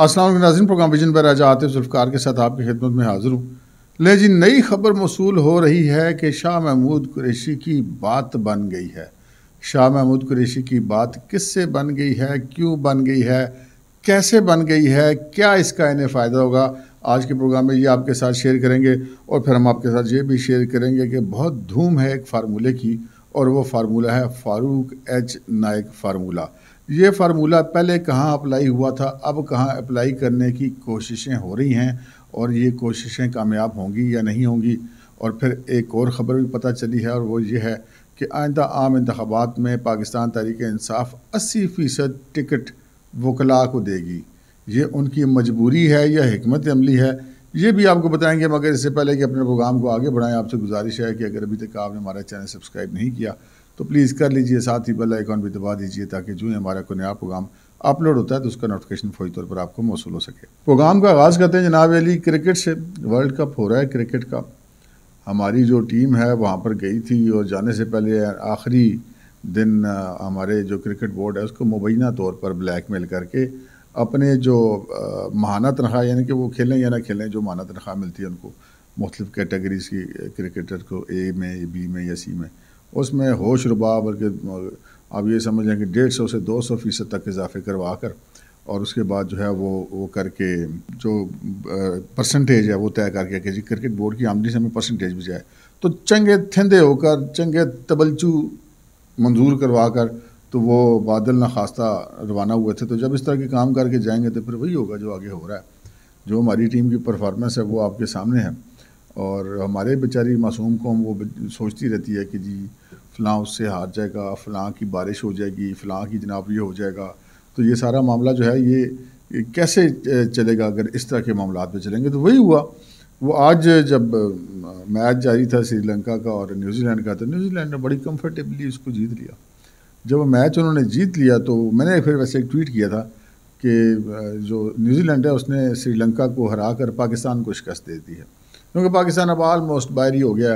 असल नाजिन programme vision पर राजा आतिफ जुल्फ़ार के साथ आपकी खिदमत में हाजिर हूँ ले जी नई खबर मौसू हो रही है कि शाह महमूद कुरेशी की बात बन गई है शाह महमूद कुरेशी की बात किस से बन गई है क्यों बन गई है कैसे बन गई है क्या इसका इन्हें फ़ायदा होगा आज के प्रोग्राम में ये आपके साथ शेयर करेंगे और फिर हम आपके साथ ये भी शेयर करेंगे कि बहुत धूम है एक फार्मूले की और वो फार्मूला है फारूक एच नायक फार्मूला ये फार्मूला पहले कहाँ अप्लाई हुआ था अब कहाँ अप्लाई करने की कोशिशें हो रही हैं और ये कोशिशें कामयाब होंगी या नहीं होंगी और फिर एक और ख़बर भी पता चली है और वो ये है कि आइंदा आम इंतबात में पाकिस्तान तहरीक इंसाफ अस्सी फ़ीसद टिकट वकला को देगी ये उनकी मजबूरी है या हमत अमली है ये भी आपको बताएंगे मगर इससे पहले कि अपने प्रोग्राम को आगे बढ़ाएं आपसे गुजारिश है कि अगर अभी तक आपने हमारा चैनल सब्सक्राइब नहीं किया तो प्लीज़ कर लीजिए साथ ही बेल आइकॉन भी दबा दीजिए ताकि जो ही हमारा कोई नया प्रोग्राम अपलोड होता है तो उसका नोटिफिकेशन फौरी तौर पर आपको मौसू हो सके प्रोग्राम का आगाज़ करते हैं जनाब अली क्रिकेट से वर्ल्ड कप हो रहा है क्रिकेट का हमारी जो टीम है वहाँ पर गई थी और जाने से पहले आखिरी दिन हमारे जो क्रिकेट बोर्ड है उसको मुबैना तौर पर ब्लैकमेल करके अपने जो महाना तनख्वाह यानी कि वो खेलें या ना खेलें जो महाना तनख्वाह मिलती है उनको मुख्तलिफ़ कैटेगरीज़ की क्रिकेटर को ए में बी में या सी में उसमें होश रुबा बल्कि आप ये समझ लें कि डेढ़ सौ से दो सौ फ़ीसद तक इजाफे करवा कर और उसके बाद जो है वो वो करके जो परसेंटेज है वो तय करके कि जी क्रिकेट बोर्ड की आमदनी से हमें परसेंटेज भी जाए तो चंगे थिंदे होकर चंगे तबलचू मंजूर करवा कर तो वो बादल ना खास्ता रवाना हुए थे तो जब इस तरह के काम करके जाएंगे तो फिर वही होगा जो आगे हो रहा है जो हमारी टीम की परफॉर्मेंस है वो आपके सामने है और हमारे बेचारी मासूम को हम वो सोचती रहती है कि जी फलां उससे हार जाएगा फलां की बारिश हो जाएगी फ़लाँ की जनाब ये हो जाएगा तो ये सारा मामला जो है ये, कैसे चलेगा अगर इस तरह के मामला में चलेंगे तो वही हुआ वो आज जब मैच जारी था श्रीलंका का और न्यूजीलैंड का तो न्यूजीलैंड ने बड़ी कम्फर्टेबली उसको जीत लिया जब वो मैच उन्होंने जीत लिया तो मैंने फिर वैसे एक ट्वीट किया था कि जो न्यूजीलैंड है उसने श्रीलंका को हरा कर पाकिस्तान को शिकस्त दे दी है क्योंकि पाकिस्तान अब आलमोस्ट बाहर ही हो गया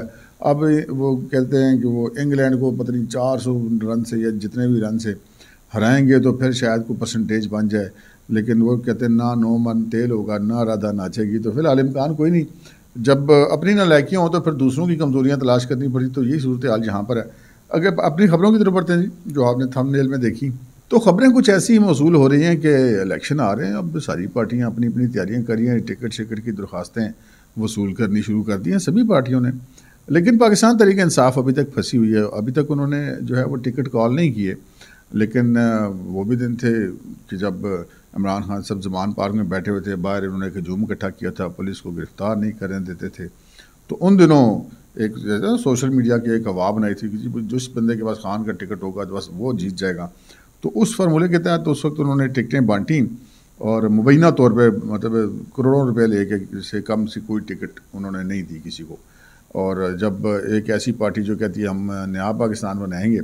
अब वो कहते हैं कि वो इंग्लैंड को पता नहीं चार सौ रन से या जितने भी रन से हराएंगे तो फिर शायद को परसेंटेज बन जाए लेकिन वो कहते हैं ना नो मन तेल होगा ना राधा नाचेगी तो फिर आलिम खान कोई नहीं जब अपनी ना लायकियाँ हों तो फिर दूसरों की कमज़ोरियाँ तलाश करनी पड़ी तो यही सूरत हाल यहाँ पर है अगर अपनी खबरों की तरफ बढ़ते हैं जो आपने थंबनेल में देखी तो खबरें कुछ ऐसी ही मौसू हो रही हैं कि इलेक्शन आ रहे हैं अब सारी पार्टियाँ अपनी अपनी तैयारियाँ करी हैं टिकट शिकट की दरख्वास्तें वसूल करनी शुरू कर दी हैं सभी पार्टियों ने लेकिन पाकिस्तान तरीक इंसाफ अभी तक फंसी हुई है अभी तक उन्होंने जो है वो टिकट कॉल नहीं किए लेकिन वो भी दिन थे कि जब इमरान खान सब जमान पार्क में बैठे हुए थे बाहर इन्होंने एक हजूम इकट्ठा किया था पुलिस को गिरफ्तार नहीं करने देते थे तो उन दिनों एक जैसे सोशल मीडिया की एक आवाब बनाई थी कि जी जिस बंदे के पास खान का टिकट होगा तो बस वो जीत जाएगा तो उस फार्मूले के तहत तो उस वक्त उन्होंने टिकटें बांटी और मुबैना तौर पर मतलब करोड़ों रुपए लेके से कम से कोई टिकट उन्होंने नहीं दी किसी को और जब एक ऐसी पार्टी जो कहती है हम नया पाकिस्तान बनाएंगे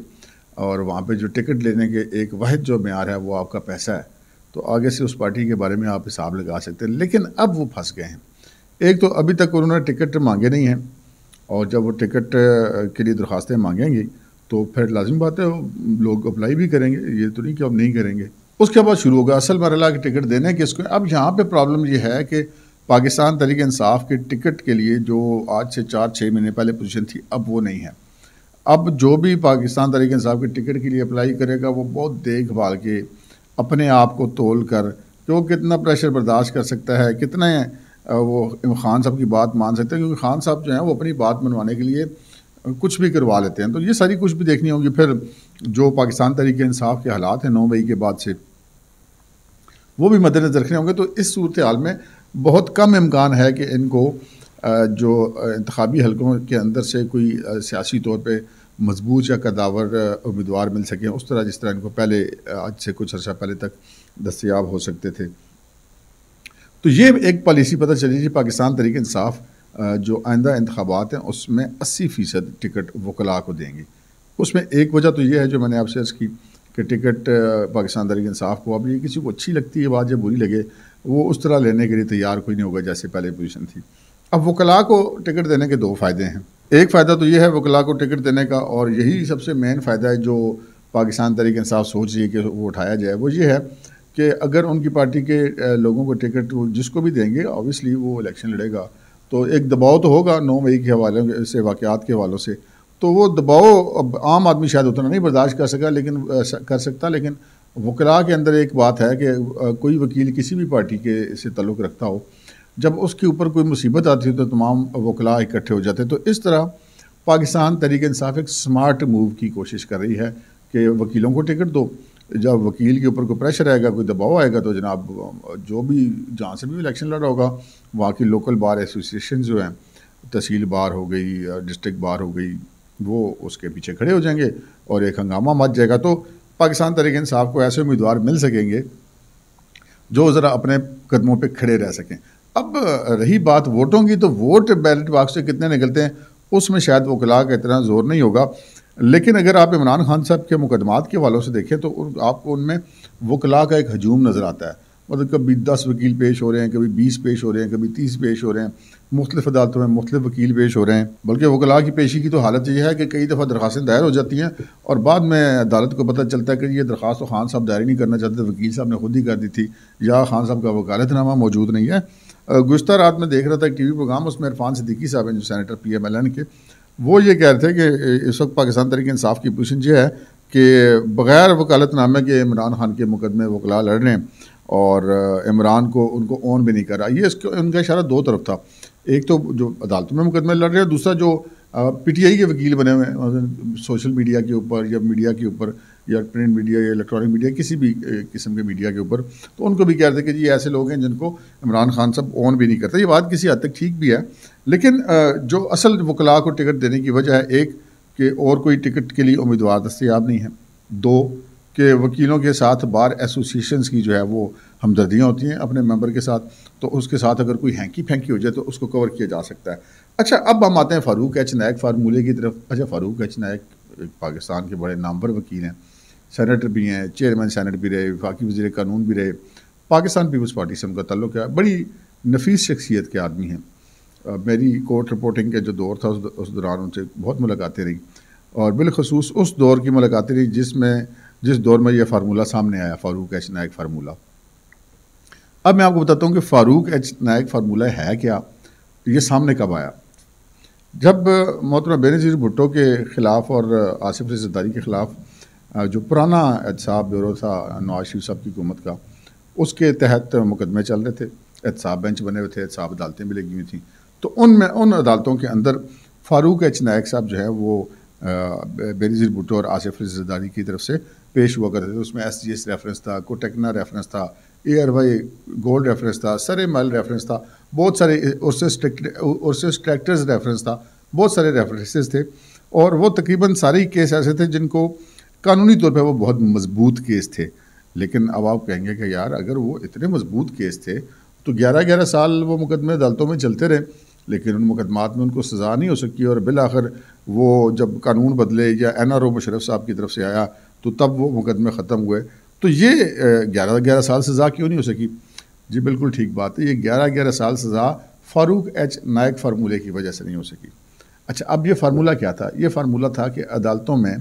और वहाँ पे जो टिकट लेने के एक वाद जो मैार है वो आपका पैसा है तो आगे से उस पार्टी के बारे में आप हिसाब लगा सकते हैं लेकिन अब वो फंस गए हैं एक तो अभी तक उन्होंने टिकट मांगे नहीं हैं और जब वो टिकट के लिए दरख्वास्तें मांगेंगी तो फिर लाजमी बात है लोग अप्लाई भी करेंगे ये तो नहीं कि अब नहीं करेंगे उसके बाद शुरू होगा असल मरला के टिकट देने के इसको अब यहाँ पर प्रॉब्लम यह है कि पाकिस्तान तरीके इंसाफ के टिकट के लिए जो आज से चार छः महीने पहले पोजीशन थी अब वो नहीं है अब जो भी पाकिस्तान तरीके इंसाफ के टिकट के लिए अप्लाई करेगा वो बहुत देखभाल के अपने आप को तोल कर कि वो कितना प्रेशर बर्दाश्त कर सकता है कितने वो खान साहब की बात मान सकते हैं क्योंकि खान साहब जो हैं वो अपनी बात मनवाने के लिए कुछ भी करवा लेते हैं तो ये सारी कुछ भी देखनी होगी फिर जो पाकिस्तान तरीके इंसाफ के हालात हैं नौ मई के बाद से वो भी मद्देनज़र रखने होंगे तो इस सूरत हाल में बहुत कम इम्कान है कि इनको जो इंतबी हलकों के अंदर से कोई सियासी तौर पर मजबूत या कदावर उम्मीदवार मिल सकें उस तरह जिस तरह इनको पहले आज से कुछ अर्सा पहले तक दस्तियाब हो सकते थे तो ये एक पॉलिसी पता चली थी पाकिस्तान तरीक इंसाफ जो आइंदा इंतबात हैं उसमें अस्सी फ़ीसद टिकट वकला को देंगे उसमें एक वजह तो ये है जो मैंने आपसे अर्ज़ की कि टिकट पाकिस्तान तरीक इंसाफ को अब ये किसी को अच्छी लगती है बात जब बुरी लगे वो उस तरह लेने के लिए तैयार कोई नहीं होगा जैसे पहले पोजीशन थी अब वकला को टिकट देने के दो फ़ायदे हैं एक फ़ायदा तो ये है वकला को टिकट देने का और यही सबसे मेन फ़ायदा है जो पाकिस्तान तहरीक इंसाफ सोच रही है कि वो उठाया जाए वो ये है कि अगर उनकी पार्टी के लोगों को टिकट जिसको भी देंगे ऑब्वियसली वो इलेक्शन लड़ेगा तो एक दबाव तो होगा नौ मई के हवाले से वाक़ात के हवालों से तो वो दबाव अब आम आदमी शायद उतना नहीं बर्दाश्त कर सका लेकिन कर सकता लेकिन वकला के अंदर एक बात है कि कोई वकील किसी भी पार्टी के से तल्लुक़ रखता हो जब उसके ऊपर कोई मुसीबत आती हो तो तमाम वकला इकट्ठे हो जाते हैं तो इस तरह पाकिस्तान तरीक इंसाफ एक स्मार्ट मूव की कोशिश कर रही है कि वकीलों को टिकट दो जब वकील के ऊपर कोई प्रेशर आएगा कोई दबाव आएगा तो जनाब जो भी जहाँ से भी इलेक्शन लड़ा होगा वहाँ की लोकल बार एसोसिएशन जो हैं तहसील बार हो गई डिस्ट्रिक्ट बार हो गई वो उसके पीछे खड़े हो जाएंगे और एक हंगामा मच जाएगा तो पाकिस्तान तरीक इंसाफ को ऐसे उम्मीदवार मिल सकेंगे जो ज़रा अपने कदमों पर खड़े रह सकें अब रही बात वोटों की तो वोट बैलेट बॉक्स से कितने निकलते हैं उसमें शायद वकला का इतना ज़ोर नहीं होगा लेकिन अगर आप इमरान खान साहब के मुकदमात के वालों से देखें तो आपको उनमें वकला का एक हजूम नज़र आता है मतलब कभी दस वकील पेश हो रहे हैं कभी बीस पेश हो रहे हैं कभी तीस पेश हो रहे हैं मुख्तु अदालतों में मुख्तलिफ वकील पेश हो रहे हैं बल्कि वकला की पेशी की तो हालत यह है कि कई दफ़ा दरखास्तें दायर हो जाती हैं और बाद में अदालत को पता चलता है कि ये दरख्वास्त तो खान साहब दायर नहीं करना चाहते वकील साहब ने खुद ही कर दी थी या खान साहब का वकालतनामा मौजूद नहीं है गुज्तर रात में देख रहा था टी वी प्रोग्राम उसमें इरफान सिद्दीकी साहब हैं जो senator P M L N के वो ये कह रहे थे कि इस वक्त पाकिस्तान तरीके इंसाफ की पोजिशन ये है कि बग़ैर वकालतनामे के इमरान खान के मुकदमे वकला लड़ रहे हैं और इमरान को उनको ऑन भी नहीं कर रहा ये इसके उनका इशारा दो तरफ था एक तो जो अदालतों में मुकदमे लड़ रहे हैं दूसरा जो पीटीआई के वकील बने हुए हैं सोशल मीडिया के ऊपर या मीडिया के ऊपर या प्रिंट मीडिया या इलेक्ट्रॉनिक मीडिया किसी भी किस्म के मीडिया के ऊपर तो उनको भी कह रहे थे कि ये ऐसे लोग हैं जिनको इमरान खान साहब ऑन भी नहीं करते ये बात किसी हद तक ठीक भी है लेकिन जो असल वकला को टिकट देने की वजह है एक कि और कोई टिकट के लिए उम्मीदवार दस्तियाब नहीं है दो कि वकीलों के साथ बार एसोसिएशंस की जो है वो हमदर्दियाँ होती हैं अपने मेंबर के साथ तो उसके साथ अगर कोई हैंकी फेंकी हो जाए तो उसको कवर किया जा सकता है अच्छा अब हम आते हैं फ़ारूक एच नायक फार्मूले की तरफ अच्छा फ़ारूक एच नायक पाकिस्तान के बड़े नामवर वकील हैं सैनटर भी हैं चेयरमैन सैनट भी रहे वफाकी वजी कानून भी रहे पाकिस्तान पीपल्स पार्टी से उनका तल्लुक है बड़ी नफीस शख्सियत के आदमी हैं मेरी कोर्ट रिपोर्टिंग का जो दौर था उस दौरान उनसे बहुत मुलाकातें रहीं और बिलखसूस उस दौर की मुलाकातें रहीं जिसमें जिस दौर में यह फार्मूला सामने आया फारूक एच नायक फार्मूला अब मैं आपको बताता हूँ कि फारूक एच नायक फार्मूला है क्या ये सामने कब आया जब मोहतरमा बेनज़ीर भुट्टो के ख़िलाफ़ और आसिफ जदारी के ख़िलाफ़ जो पुराना एहसाब ब्यूरो था नवाज शरीफ साहब की हुकूमत का उसके तहत मुकदमे चल रहे थे एहसाब बेंच बने हुए थे एहसाब अदालतें भी लगी हुई थी तो उन में उन अदालतों के अंदर फ़ारूक एच नायक साहब जो है वो बेनज़ीर भुट्टो और आसिफ जदारी की तरफ से पेश हुआ करते थे उसमें एस जी एस रेफरेंस था कोटेक्ना रेफरेंस था A R Y gold reference था सरे मल रेफरेंस था बहुत सारे उर्सिस ट्रैक्टर्स रेफरेंस था बहुत सारे रेफरेंसेस थे और वो तकरीबन सारे ही केस ऐसे थे जिनको कानूनी तौर पर वो बहुत मजबूत केस थे लेकिन अब आप कहेंगे कि यार अगर वो इतने मजबूत केस थे तो ग्यारह ग्यारह साल वो मुकदमे अदालतों में चलते रहे लेकिन उन मुकदमात में उनको सज़ा नहीं हो सकी और बिल आखिर वो जब कानून बदले या एन आर ओ मुशरफ साहब की तरफ से आया तो तब वो मुकदमे ख़त्म हुए तो ये ग्यारह ग्यारह साल सज़ा क्यों नहीं हो सकी जी बिल्कुल ठीक बात है ये ग्यारह ग्यारह साल सज़ा फ़ारूक एच नायक फार्मूले की वजह से नहीं हो सकी अच्छा अब ये फार्मूला क्या था ये फार्मूला था कि अदालतों में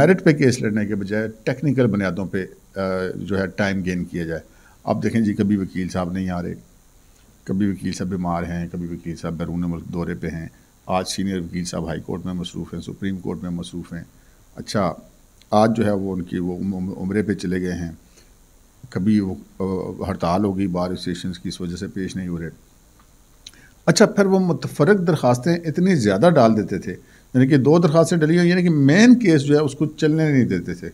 मेरिट पे केस लड़ने के बजाय टेक्निकल बुनियादों पे आ, जो है टाइम गेन किया जाए अब देखें जी कभी वकील साहब नहीं आ रहे कभी वकील साहब बीमार हैं कभी वकील साहब बैरून मुल्क दौरे पे हैं आज सीनियर वकील साहब हाई कोर्ट में मसरूफ़ हैं सुप्रीम कोर्ट में मसरूफ़ हैं अच्छा आज जो है वो उनकी वो उम्र पे चले गए हैं कभी वो हड़ताल होगी बार स्टेशन की इस वजह से पेश नहीं हो रहे अच्छा फिर वो मुतफरक दरखास्तें इतनी ज़्यादा डाल देते थे यानी कि दो दरखास्तें डली हुई यानी कि मेन केस जो है उसको चलने नहीं देते थे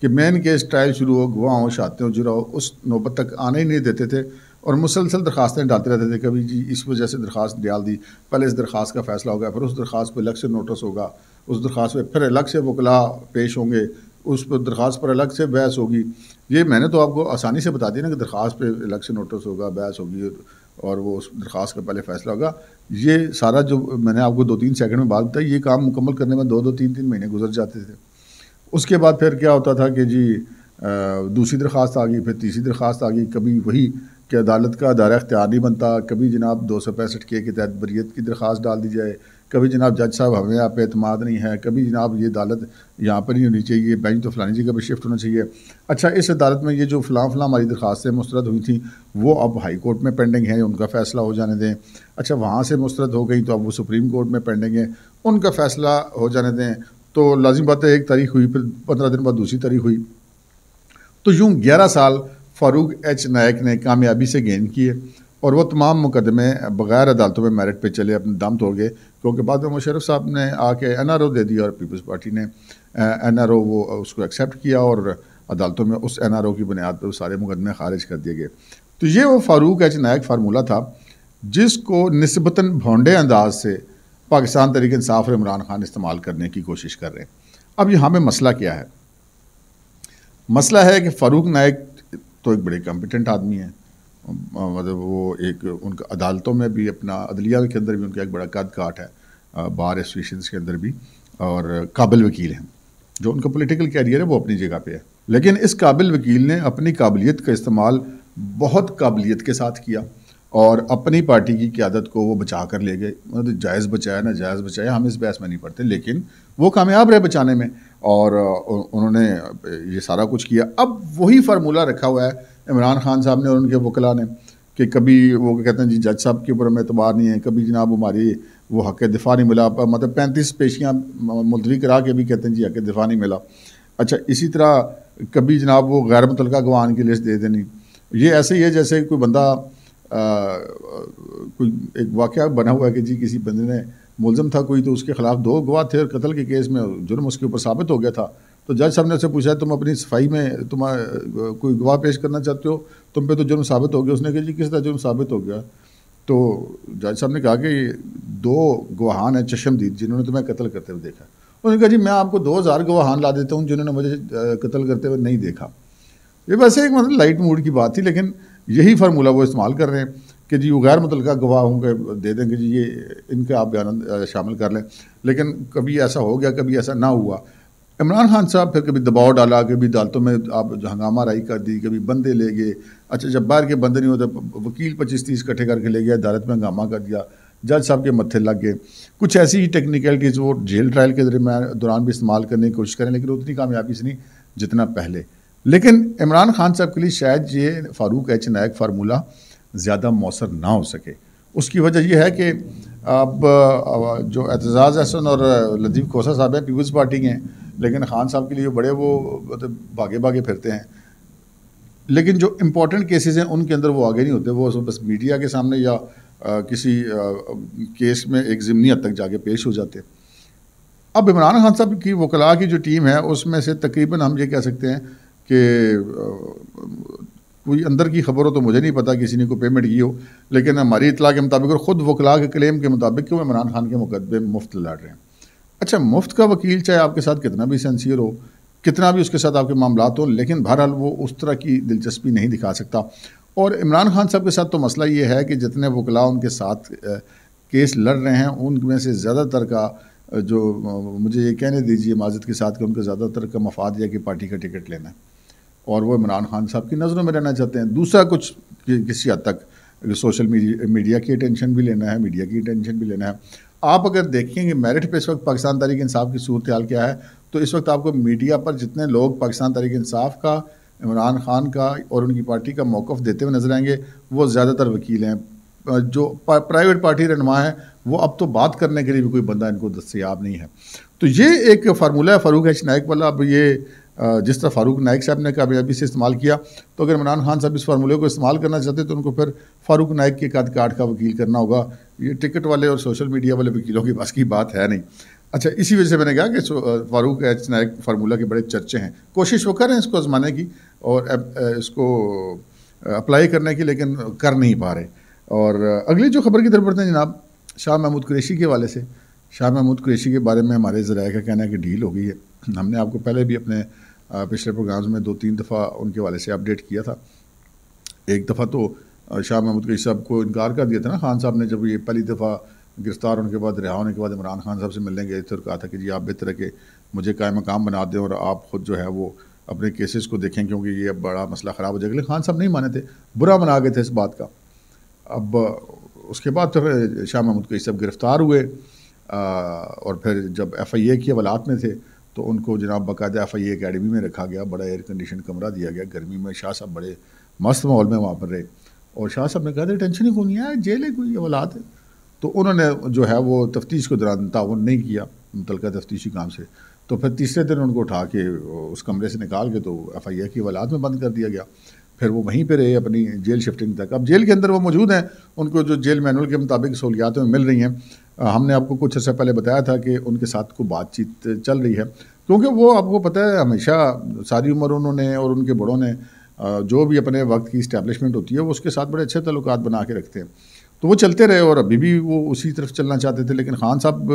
कि मेन केस ट्रायल शुरू हो गवाह हो शाते हो जुड़ा हो उस नौबत तक आने ही नहीं देते थे और मुसलसल दरखास्तें डालते रहते थे कभी जी इस वजह से दरखास्त डाल दी पहले इस दरखास्त का फैसला होगा फिर उस दरखास्त पर अलग से नोटिस होगा उस दरखास्त पर फिर अलग से वकला पेश होंगे उस पर दरखास्त पर अलग से बहस होगी ये मैंने तो आपको आसानी से बता दिया ना कि दरखास्त पर अलग से नोटिस होगा बहस होगी और वो उस दरखास्त का पहले फैसला होगा ये सारा जो मैंने आपको दो तीन सेकंड में बात बताई ये काम मुकम्मल करने में दो दो तीन तीन महीने गुजर जाते थे उसके बाद फिर क्या होता था कि जी दूसरी दरख्वास्त आ गई फिर तीसरी दरख्वास्त आ गई कभी वही कि अदालत का अदारा अख्तियार नहीं बनता कभी जनाब दो सौ पैंसठ के तहत बरीत की दरख्वास्त डाल दी जाए कभी जनाब जज साहब हमें आप पे अतमाद नहीं है कभी जनाब ये अदालत यहाँ पर नहीं होनी चाहिए बेंच तो फलानी जगह पर शिफ्ट होना चाहिए अच्छा इस अदालत में ये जो फ़लाँ फ़लां हमारी दरख्वास्तें मुस्रद हुई थी वो अब हाई कोर्ट में पेंडिंग हैं उनका फ़ैसला हो जाने दें अच्छा वहाँ से मुस्रद हो गई तो अब वो सुप्रीम कोर्ट में पेंडिंग है उनका फ़ैसला हो जाने दें तो लाजिम बात है एक तारीख हुई फिर पंद्रह दिन बाद दूसरी तारीख हुई तो यूँ ग्यारह साल फ़ारूक एच नायक ने कामयाबी से गेंद किए और वह तमाम मुकदमे बगैर अदालतों में मेरिट पर चले अपने दम तोड़ गए क्योंकि बाद में मुशरफ साहब ने आके एन आर ओ दे दिया और पीपल्स पार्टी ने एन आर ओ वो उसको एक्सेप्ट किया और अदालतों में उस एन आर ओ की बुनियाद पर सारे मुकदमे खारिज कर दिए गए तो ये वो फ़ारूक एच नायक फार्मूला था जिसको नस्बता भोंडे अंदाज से पाकिस्तान तरीक इंसाफ और इमरान खान इस्तेमाल करने की कोशिश कर रहे हैं अब यहाँ पर मसला क्या है मसला है कि फ़ारूक नायक तो एक बड़े कॉम्पिटेंट आदमी हैं मतलब वो एक उनका अदालतों में भी अपना अदलिया के अंदर भी उनका एक बड़ा कद काट है बार एसोसिएशन के अंदर भी और काबिल वकील हैं जो उनका पॉलिटिकल कैरियर है वो अपनी जगह पे है लेकिन इस काबिल वकील ने अपनी काबिलियत का इस्तेमाल बहुत काबिलियत के साथ किया और अपनी पार्टी की क्यादत को वो बचा कर ले गए मतलब जायज़ बचाया ना जायज़ बचाया हम इस बहस में नहीं पढ़ते लेकिन वो कामयाब रहे बचाने में और उन्होंने ये सारा कुछ किया अब वही फार्मूला रखा हुआ है इमरान खान साहब ने और उनके वकला ने कि कभी वो कहते हैं जी जज साहब के ऊपर हमें एतबार नहीं है कभी जनाब हमारी वो हक दिफा नहीं मिला मतलब पैंतीस पेशियाँ मुलतवी करा के भी कहते हैं जी हक दिफा नहीं मिला अच्छा इसी तरह कभी जनाब वो गैर मुतलका गवान की लिस्ट दे देनी ये ऐसे ही है जैसे कोई बंदा कोई एक वाक़ बना हुआ है कि जी किसी बंदे ने मुलम था कोई तो उसके खिलाफ दो गवाह थे और कत्ल के केस में जुर्म उसके ऊपर साबित हो गया था तो जज साहब ने उससे पूछा तुम अपनी सफाई में तुम्हारा कोई गवाह पेश करना चाहते हो तुम पे तो जुर्म साबित हो गया उसने कहा जी किस तरह जुर्म साबित हो गया तो जज साहब ने कहा कि दो गवाहान हैं चश्मदीद जिन्होंने तुम्हें कत्ल करते हुए देखा उन्होंने कहा जी मैं आपको दो हज़ार गवाहान ला देता हूँ जिन्होंने मुझे कत्ल करते हुए नहीं देखा ये वैसे एक मतलब लाइट मूड की बात थी लेकिन यही फार्मूला वो इस्तेमाल कर रहे हैं कि जी वो गैर मुतल गवाह होंगे दे देंगे जी ये इनका आप बयान शामिल कर लें लेकिन कभी ऐसा हो गया कभी ऐसा ना हुआ इमरान खान साहब फिर कभी दबाव डाला कभी अदालतों में आप हंगामा राई कर दी कभी बंदे ले गए अच्छा जब बाहर के बंदे नहीं होते वकील पच्चीस तीस इकट्ठे करके ले गया अदालत में हंगामा कर दिया जज साहब के मत्थे लग गए कुछ ऐसी ही टेक्निकलिटीज़ वो जेल ट्रायल के दौरान भी इस्तेमाल करने की कोशिश करें लेकिन उतनी कामयाबी से नहीं जितना पहले लेकिन इमरान खान साहब के लिए शायद ये फारूक एच नायक फार्मूला ज़्यादा मौसर ना हो सके उसकी वजह यह है कि अब जो एतजाज़ अहसन और लतीफ़ खोसा साहब हैं पीपल्स पार्टी के हैं लेकिन खान साहब के लिए बड़े वो मतलब भागे भागे फिरते हैं लेकिन जो इम्पोर्टेंट केसेस हैं उनके अंदर वो आगे नहीं होते वो बस मीडिया के सामने या आ, किसी आ, केस में एक जिमनी हद तक जाके पेश हो जाते अब इमरान खान साहब की वकला की जो टीम है उसमें से तकरीबन हम ये कह सकते हैं कि कोई अंदर की खबर हो तो मुझे नहीं पता किसी ने कोई पेमेंट की हो लेकिन हमारी इतला के मुताबिक और ख़ुद वकला के क्लेम के मुताबिक कि वो इमरान खान के मुकदमे मुफ्त लड़ रहे हैं अच्छा मुफ्त का वकील चाहे आपके साथ कितना भी सेंसियर हो कितना भी उसके साथ आपके मामला हो लेकिन बहरहाल वो उस तरह की दिलचस्पी नहीं दिखा सकता और इमरान खान साहब के साथ तो मसला ये है कि जितने वकला उनके साथ केस लड़ रहे हैं उनमें से ज़्यादातर का जो मुझे ये कहने दीजिए माजद के साथ कि उनका ज़्यादातर का मफाद या कि पार्टी का टिकट लेना है और वो इमरान खान साहब की नज़रों में रहना चाहते हैं दूसरा कुछ कि, किसी हद तक सोशल मीडिया की अटेंशन भी लेना है मीडिया की अटेंशन भी लेना है आप अगर देखेंगे मेरिट पे इस वक्त पाकिस्तान तारीख इंसाफ की सूरत हाल क्या है तो इस वक्त आपको मीडिया पर जितने लोग पाकिस्तान तारीख इंसाफ का इमरान खान का और उनकी पार्टी का मौक़ देते हुए नजर आएंगे वो ज़्यादातर वकील हैं जो प्राइवेट पार्टी रहनमा है वो अब तो बात करने के लिए भी कोई बंदा इनको दस्तियाब नहीं है तो ये एक फार्मूला है फ़ारूक है नायक वाला अब ये जिस तरह फारूक नायक साहब ने कामयाबी से इस्तेमाल किया तो अगर इमरान खान साहब इस फार्मूले को इस्तेमाल करना चाहते तो उनको फिर फारूक नायक के कद कार्ड का वकील करना होगा ये टिकट वाले और सोशल मीडिया वाले वकीलों के पास की बात है नहीं अच्छा इसी वजह से मैंने कहा कि फारूक एच नायक फार्मूला के बड़े चर्चे हैं कोशिश वो कर रहे हैं इसको आजमाने की और इसको अप्लाई करने की लेकिन कर नहीं पा रहे और अगली जो खबर की तरफ पड़ते हैं जनाब शाह महमूद कुरेशी के वाले से शाह महमूद कुरेशी के बारे में हमारे ज़रा का कहना है कि डील हो गई है हमने आपको पहले भी अपने पिछले प्रोग्राम्स में दो तीन दफ़ा उनके वाले से अपडेट किया था एक दफ़ा तो शाह महमूद कई साहब को इनकार कर दिया था ना खान साहब ने जब ये पहली दफ़ा गिरफ्तार होने के बाद रिहा होने के बाद इमरान खान साहब से मिलने गए थे और कहा था कि जी आप बेहतर है कि मुझे कायम मकाम बना दें और आप ख़ुद जो है वो अपने केसेस को देखें क्योंकि ये अब बड़ा मसला ख़राब हो जाएगा लेकिन खान साहब नहीं माने थे बुरा मना गए थे इस बात का अब उसके बाद फिर शाह महमूद कई साहब गिरफ़्तार हुए और फिर जब एफ आई ए की अवलात में थे तो उनको जनाब बाकायदा एफ आई अकेडमी में रखा गया बड़ा एयर कंडीशन कमरा दिया गया गर्मी में शाह साहब बड़े मस्त माहौल में वहाँ पर रहे और शाह साहब ने कहा था टेंशन ही कौन नहीं आया जेल है कोई औलाद है तो उन्होंने जो है वो तफ्तीश के दौरान ताउन नहीं किया मुतलका तफ्तीशी काम से तो फिर तीसरे दिन उनको उठा के उस कमरे से निकाल के तो एफ आई ए की वलाद में बंद कर दिया गया फिर वो वहीं पर रहे अपनी जेल शिफ्टिंग तक अब जेल के अंदर वो मौजूद हैं उनको जो जेल मैनुअल के मुताबिक सहूलियातें मिल रही हैं हमने आपको कुछ अर्से पहले बताया था कि उनके साथ को बातचीत चल रही है क्योंकि वो आपको पता है हमेशा सारी उम्र उन्होंने और उनके बड़ों ने जो भी अपने वक्त की इस्टेब्लिशमेंट होती है वो उसके साथ बड़े अच्छे तल्लक बना के रखते हैं तो वो चलते रहे और अभी भी वो उसी तरफ चलना चाहते थे लेकिन खान साहब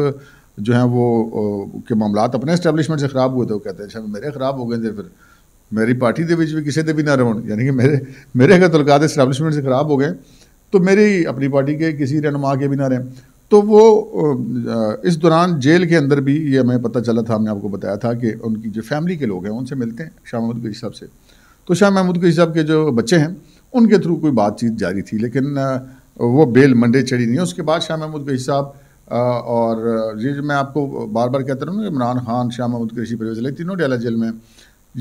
जो हैं वो के मामला अपने इस्टेबलिशमेंट से ख़राब हुए थे वो कहते हैं अच्छा मेरे ख़राब हो गए थे फिर मेरी पार्टी के बीच भी किसी के भी ना रहो यानी कि मेरे मेरे अगर तलकात इस्टेबलिशमेंट से ख़राब हो गए तो मेरी अपनी पार्टी के किसी रहनुमा के भी ना रहें तो वो इस दौरान जेल के अंदर भी ये हमें पता चला था हमने आपको बताया था कि उनकी जो फैमिली के लोग हैं उनसे मिलते हैं शाह महमूद गरी साहब से तो शाह महमूद गरी साहब के जो बच्चे हैं उनके थ्रू कोई बातचीत जारी थी लेकिन वो बेल मंडे चढ़ी नहीं है उसके बाद शाह महमूद गरी साहब और ये जो मैं आपको बार बार कहता रहूँ इमरान खान शाह महमूद कृषि परवेज अली तीनों डेला जेल में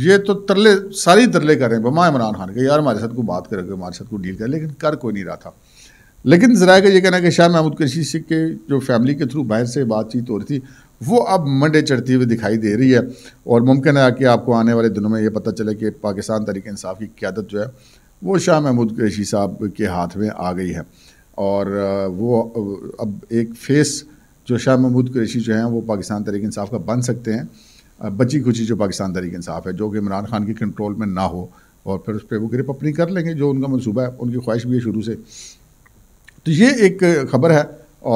ये तो तरले सारी तरले कर रहे हैं बमा इमरान खान के यार हमारे साथ को बात करोगे हमारे साथ को डील कर लेकिन कर कोई नहीं रहा था लेकिन जरा का ये कहना कि शाह महमूद कशीशी के जो फैमिली के थ्रू बाहर से बातचीत हो रही थी वो अब मंडे चढ़ती हुई दिखाई दे रही है और मुमकिन है कि आपको आने वाले दिनों में ये पता चले कि पाकिस्तान तरीक इंसाफ की क्यादत जो है वो शाह महमूद कशी साहब के हाथ में आ गई है और वो अब एक फेस जो शाह महमूद कैशी जो हैं वो पाकिस्तान तरीक इंसाफ का बन सकते हैं बची खुची जो पाकिस्तान तरीक इंसाफ है जो कि इमरान खान के कंट्रोल में ना हो और फिर उस पर वो गिरप अपनी कर लेंगे जो उनका मनसूबा है उनकी ख्वाहिश भी है शुरू से तो ये एक खबर है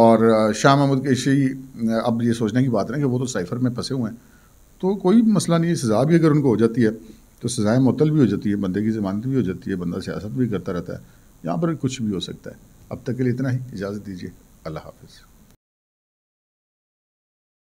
और शाह महमूद केशी अब ये सोचने की बात नहीं कि वो तो साइफर में फंसे हुए हैं तो कोई मसला नहीं है सज़ा भी अगर उनको हो जाती है तो सज़ाएँ मतल भी हो जाती है बंदे की ज़मानत भी हो जाती है बंदा सियासत भी करता रहता है यहाँ पर कुछ भी हो सकता है अब तक के लिए इतना ही इजाज़त दीजिए अल्लाह हाफिज़